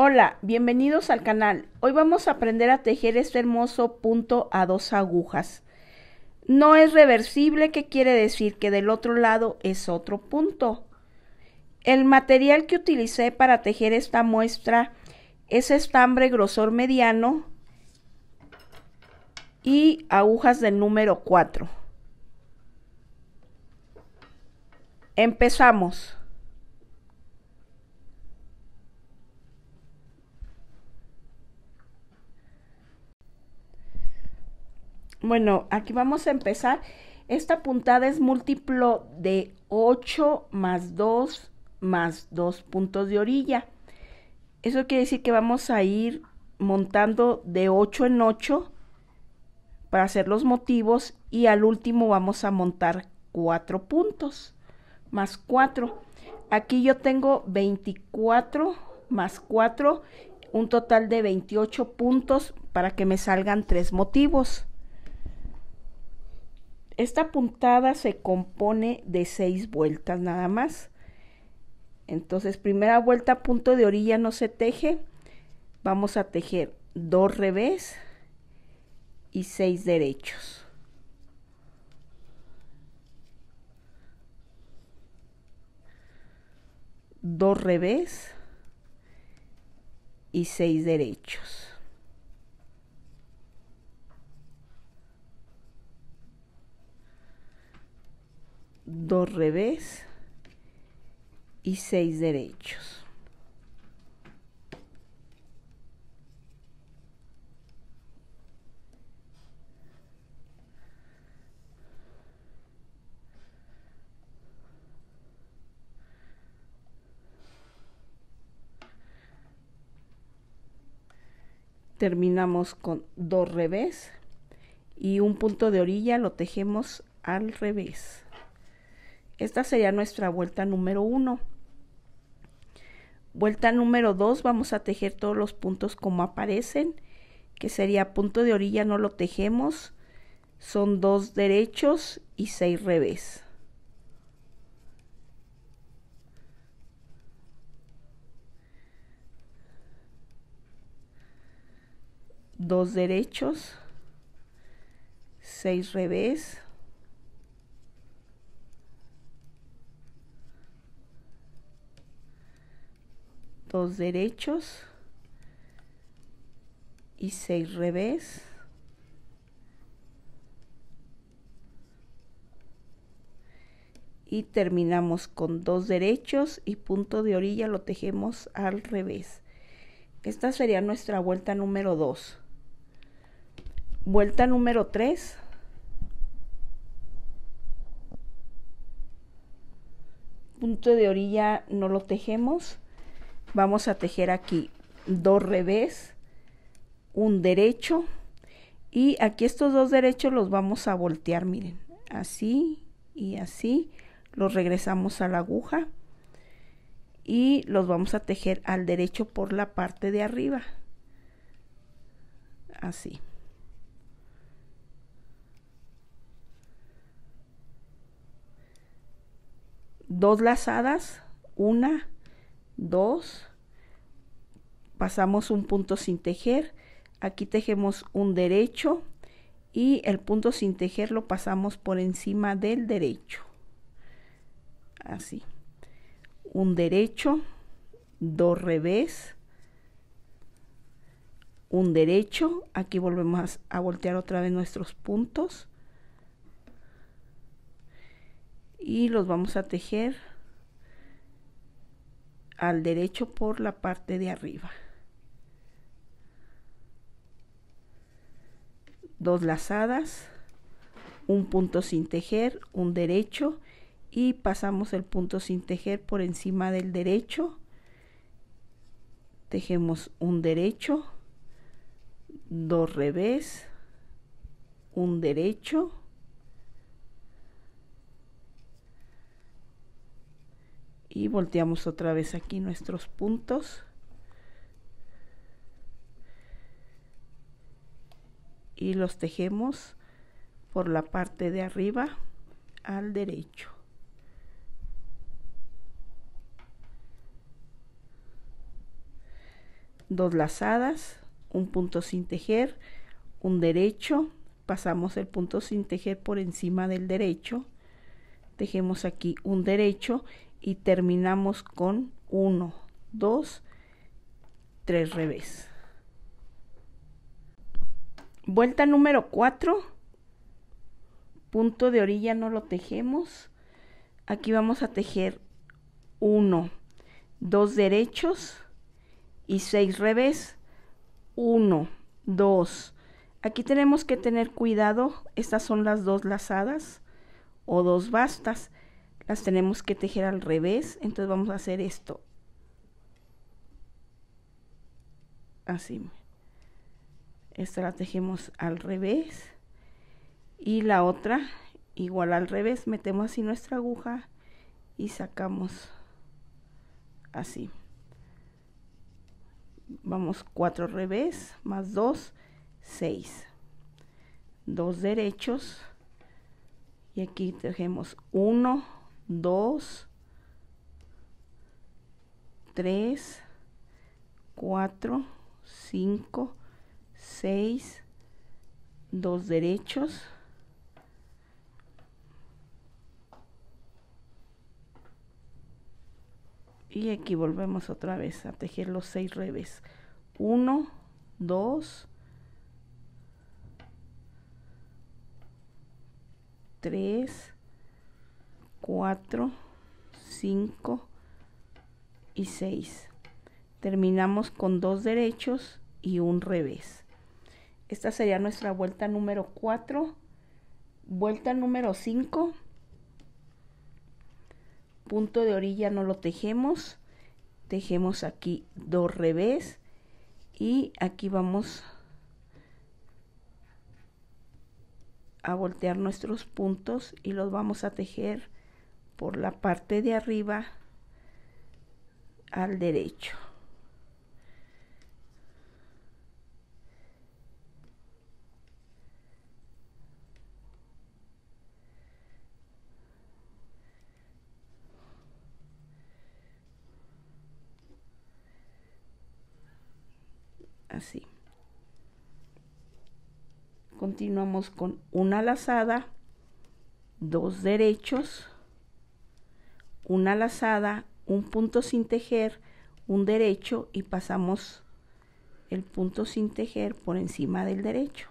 Hola, bienvenidos al canal. Hoy vamos a aprender a tejer este hermoso punto a dos agujas. No es reversible, que quiere decir que del otro lado es otro punto. El material que utilicé para tejer esta muestra es estambre grosor mediano y agujas del número 4. Empezamos. Bueno, aquí vamos a empezar. Esta puntada es múltiplo de 8 más 2 más 2 puntos de orilla. Eso quiere decir que vamos a ir montando de 8 en 8 para hacer los motivos y al último vamos a montar 4 puntos más 4. Aquí yo tengo 24 más 4, un total de 28 puntos para que me salgan 3 motivos. Esta puntada se compone de seis vueltas nada más. Entonces, primera vuelta, punto de orilla no se teje. Vamos a tejer dos revés y seis derechos. Dos revés y seis derechos. dos revés y seis derechos. terminamos con dos revés y un punto de orilla lo tejemos al revés. Esta sería nuestra vuelta número 1. Vuelta número 2 vamos a tejer todos los puntos como aparecen, que sería punto de orilla no lo tejemos, son dos derechos y seis revés. Dos derechos, seis revés. dos derechos y seis revés. Y terminamos con dos derechos y punto de orilla lo tejemos al revés. Esta sería nuestra vuelta número 2. Vuelta número 3. Punto de orilla no lo tejemos vamos a tejer aquí dos revés un derecho y aquí estos dos derechos los vamos a voltear miren así y así los regresamos a la aguja y los vamos a tejer al derecho por la parte de arriba así dos lazadas una 2, pasamos un punto sin tejer, aquí tejemos un derecho y el punto sin tejer lo pasamos por encima del derecho. Así. Un derecho, dos revés, un derecho, aquí volvemos a voltear otra vez nuestros puntos y los vamos a tejer al derecho por la parte de arriba. Dos lazadas, un punto sin tejer, un derecho y pasamos el punto sin tejer por encima del derecho. Tejemos un derecho, dos revés, un derecho y volteamos otra vez aquí nuestros puntos y los tejemos por la parte de arriba al derecho dos lazadas un punto sin tejer un derecho pasamos el punto sin tejer por encima del derecho tejemos aquí un derecho y terminamos con 1, 2, 3 revés. Vuelta número 4. Punto de orilla no lo tejemos. Aquí vamos a tejer 1, 2 derechos y 6 revés. 1, 2. Aquí tenemos que tener cuidado. Estas son las dos lazadas o dos bastas las tenemos que tejer al revés. Entonces vamos a hacer esto. Así. Esta la tejemos al revés. Y la otra igual al revés. Metemos así nuestra aguja y sacamos así. Vamos 4 revés más dos seis, dos derechos. Y aquí tejemos 1, 2, 3, 4, 5, 6, 2 derechos. Y aquí volvemos otra vez a tejer los 6 revés. 1, 2, 3, 4, 5 y 6. Terminamos con dos derechos y un revés. Esta sería nuestra vuelta número 4. Vuelta número 5. Punto de orilla no lo tejemos. Tejemos aquí dos revés. Y aquí vamos a voltear nuestros puntos y los vamos a tejer por la parte de arriba al derecho. así. Continuamos con una lazada, dos derechos, una lazada, un punto sin tejer, un derecho y pasamos el punto sin tejer por encima del derecho.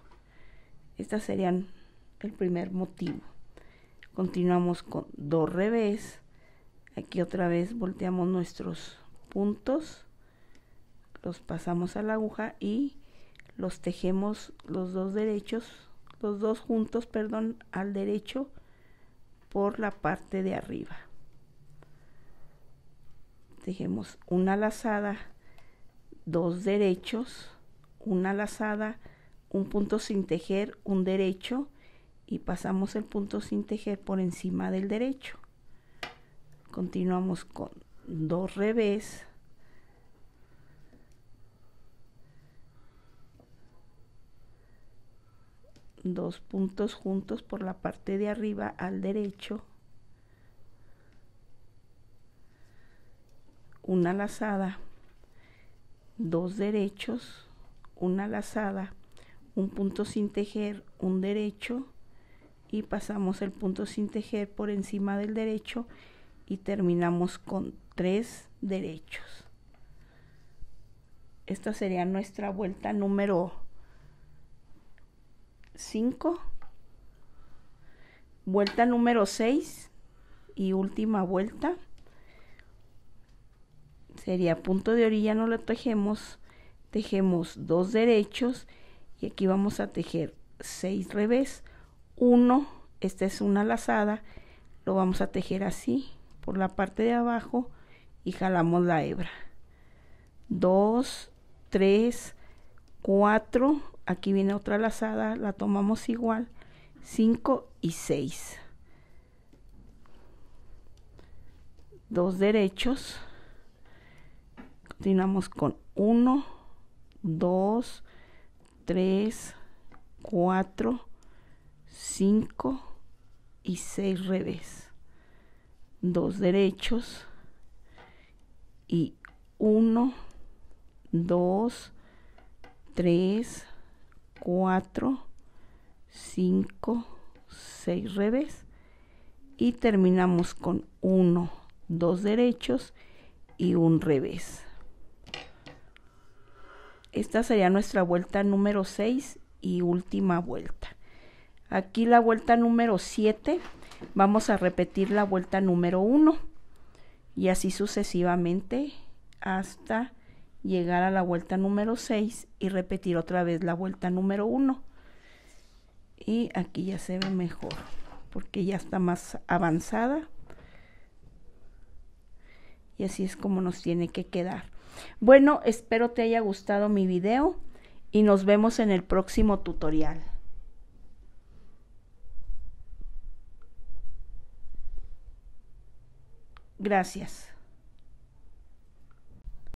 Estas serían el primer motivo. Continuamos con dos revés. Aquí otra vez volteamos nuestros puntos, los pasamos a la aguja y los tejemos los dos derechos, los dos juntos, perdón, al derecho por la parte de arriba dejemos una lazada, dos derechos, una lazada, un punto sin tejer, un derecho y pasamos el punto sin tejer por encima del derecho. Continuamos con dos revés. dos puntos juntos por la parte de arriba al derecho una lazada, dos derechos, una lazada, un punto sin tejer, un derecho y pasamos el punto sin tejer por encima del derecho y terminamos con tres derechos. Esta sería nuestra vuelta número 5, vuelta número 6 y última vuelta sería punto de orilla, no lo tejemos, tejemos dos derechos y aquí vamos a tejer seis revés, uno, esta es una lazada, lo vamos a tejer así por la parte de abajo y jalamos la hebra. dos, tres cuatro aquí viene otra lazada, la tomamos igual, cinco y seis Dos derechos, continuamos con 1, 2, 3, 4, 5 y 6 revés. dos derechos y 1, 2, 3, 4, 5, 6 revés. Y terminamos con 1, 2 derechos y un revés. Esta sería nuestra vuelta número 6 y última vuelta. Aquí la vuelta número 7 vamos a repetir la vuelta número 1 y así sucesivamente hasta llegar a la vuelta número 6 y repetir otra vez la vuelta número 1. Y aquí ya se ve mejor porque ya está más avanzada. Y así es como nos tiene que quedar. Bueno, espero te haya gustado mi video y nos vemos en el próximo tutorial. Gracias.